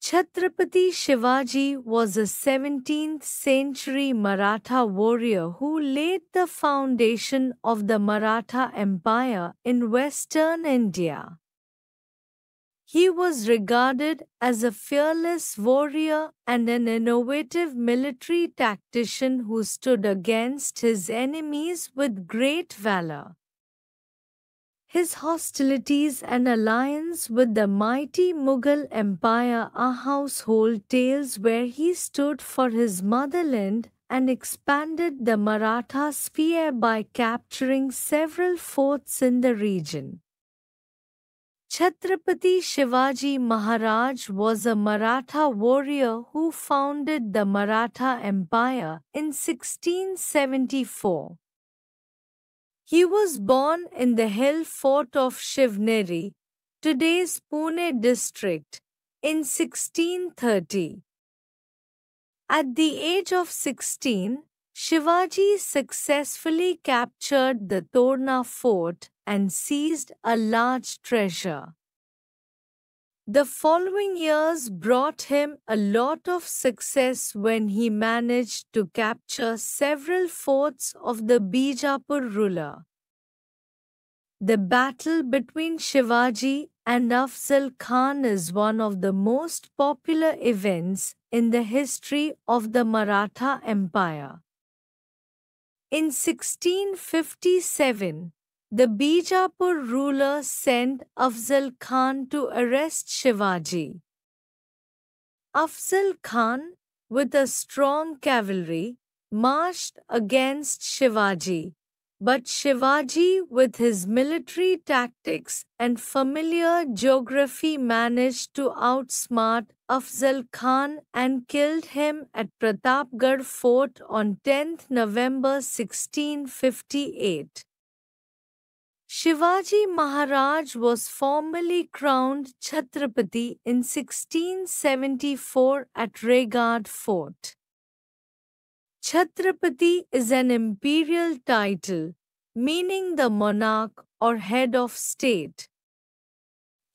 Chhatrapati Shivaji was a 17th century Maratha warrior who laid the foundation of the Maratha Empire in western India. He was regarded as a fearless warrior and an innovative military tactician who stood against his enemies with great valor. His hostilities and alliance with the mighty Mughal Empire are household tales where he stood for his motherland and expanded the Maratha sphere by capturing several forts in the region. Chhatrapati Shivaji Maharaj was a Maratha warrior who founded the Maratha Empire in 1674. He was born in the hill fort of Shivneri, today's Pune district, in 1630. At the age of 16, Shivaji successfully captured the Torna fort and seized a large treasure. The following years brought him a lot of success when he managed to capture several forts of the Bijapur ruler. The battle between Shivaji and Afzal Khan is one of the most popular events in the history of the Maratha Empire. In 1657, the Bijapur ruler sent Afzal Khan to arrest Shivaji. Afzal Khan, with a strong cavalry, marched against Shivaji, but Shivaji, with his military tactics and familiar geography, managed to outsmart Afzal Khan and killed him at Pratapgarh Fort on 10 November 1658. Shivaji Maharaj was formally crowned Chhatrapati in 1674 at Raigad Fort. Chhatrapati is an imperial title, meaning the monarch or head of state.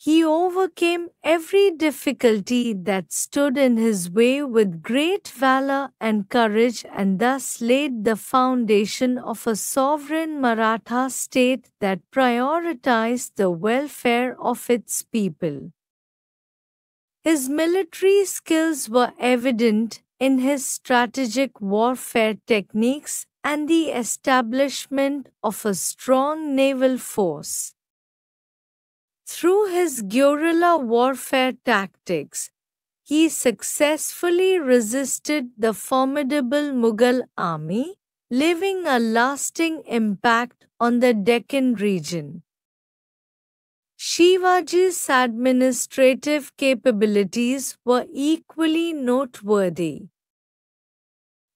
He overcame every difficulty that stood in his way with great valor and courage and thus laid the foundation of a sovereign Maratha state that prioritized the welfare of its people. His military skills were evident in his strategic warfare techniques and the establishment of a strong naval force. Through his guerrilla warfare tactics, he successfully resisted the formidable Mughal army, leaving a lasting impact on the Deccan region. Shivaji's administrative capabilities were equally noteworthy.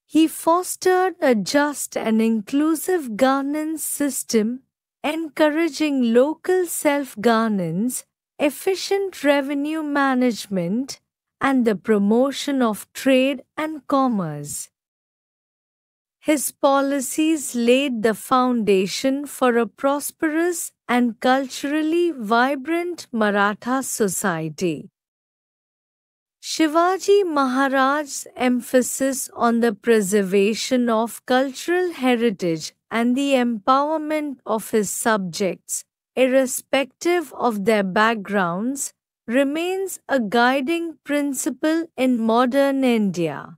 He fostered a just and inclusive governance system encouraging local self-governance, efficient revenue management, and the promotion of trade and commerce. His policies laid the foundation for a prosperous and culturally vibrant Maratha society. Shivaji Maharaj's emphasis on the preservation of cultural heritage and the empowerment of his subjects, irrespective of their backgrounds, remains a guiding principle in modern India.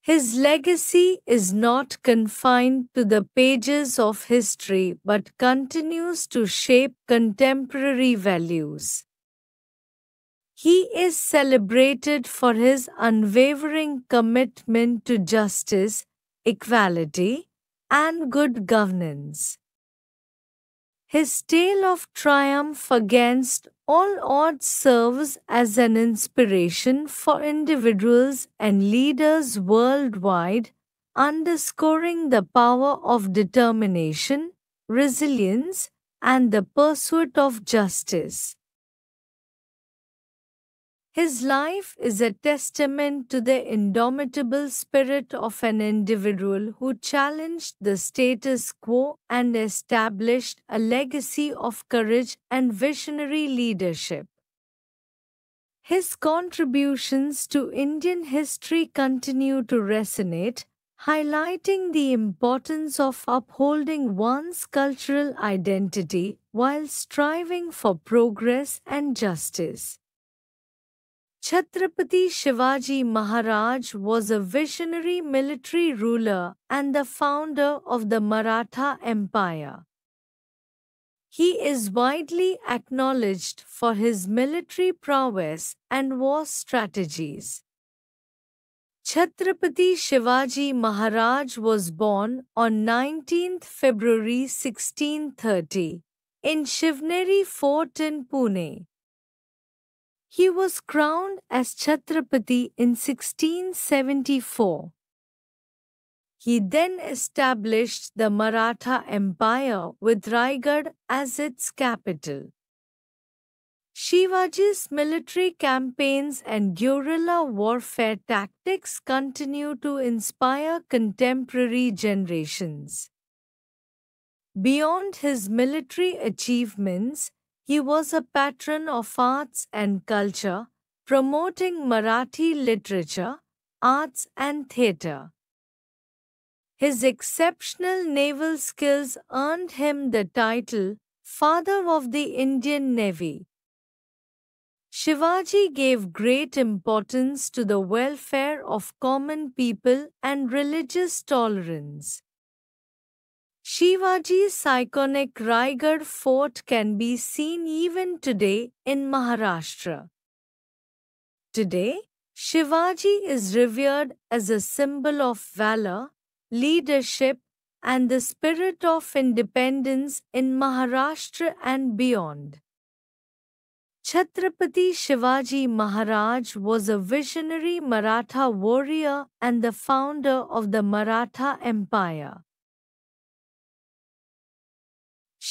His legacy is not confined to the pages of history but continues to shape contemporary values. He is celebrated for his unwavering commitment to justice, equality, and good governance. His tale of triumph against all odds serves as an inspiration for individuals and leaders worldwide, underscoring the power of determination, resilience, and the pursuit of justice. His life is a testament to the indomitable spirit of an individual who challenged the status quo and established a legacy of courage and visionary leadership. His contributions to Indian history continue to resonate, highlighting the importance of upholding one's cultural identity while striving for progress and justice. Chhatrapati Shivaji Maharaj was a visionary military ruler and the founder of the Maratha Empire. He is widely acknowledged for his military prowess and war strategies. Chhatrapati Shivaji Maharaj was born on 19 February 1630 in Shivneri Fort in Pune. He was crowned as Chhatrapati in 1674. He then established the Maratha Empire with Raigad as its capital. Shivaji's military campaigns and guerrilla warfare tactics continue to inspire contemporary generations. Beyond his military achievements, he was a patron of arts and culture, promoting Marathi literature, arts and theatre. His exceptional naval skills earned him the title Father of the Indian Navy. Shivaji gave great importance to the welfare of common people and religious tolerance. Shivaji's iconic Raigad fort can be seen even today in Maharashtra. Today, Shivaji is revered as a symbol of valor, leadership, and the spirit of independence in Maharashtra and beyond. Chhatrapati Shivaji Maharaj was a visionary Maratha warrior and the founder of the Maratha Empire.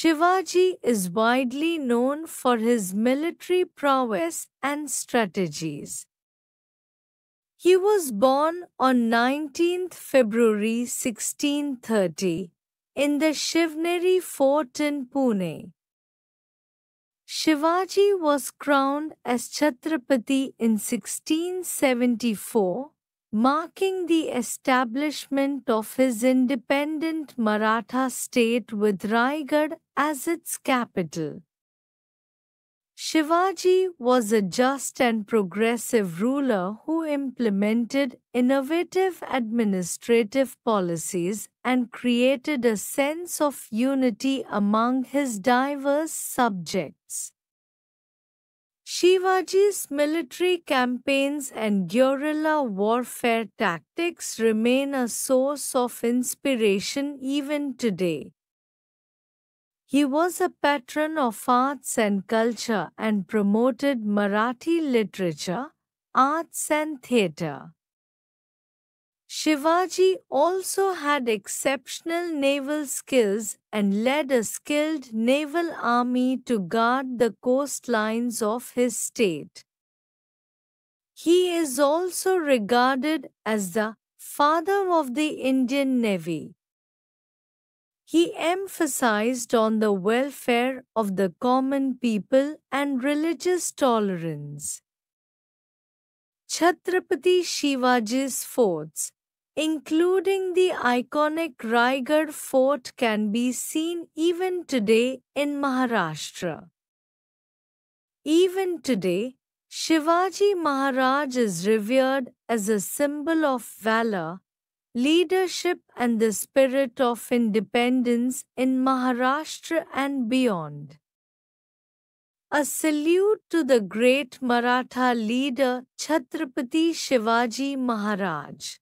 Shivaji is widely known for his military prowess and strategies. He was born on 19 February 1630 in the Shivneri fort in Pune. Shivaji was crowned as Chhatrapati in 1674 marking the establishment of his independent Maratha state with Raigad as its capital. Shivaji was a just and progressive ruler who implemented innovative administrative policies and created a sense of unity among his diverse subjects. Shivaji's military campaigns and guerrilla warfare tactics remain a source of inspiration even today. He was a patron of arts and culture and promoted Marathi literature, arts and theatre. Shivaji also had exceptional naval skills and led a skilled naval army to guard the coastlines of his state. He is also regarded as the father of the Indian Navy. He emphasized on the welfare of the common people and religious tolerance. Chhatrapati Shivaji's forts including the iconic Raigad fort can be seen even today in Maharashtra. Even today, Shivaji Maharaj is revered as a symbol of valor, leadership and the spirit of independence in Maharashtra and beyond. A salute to the great Maratha leader Chhatrapati Shivaji Maharaj.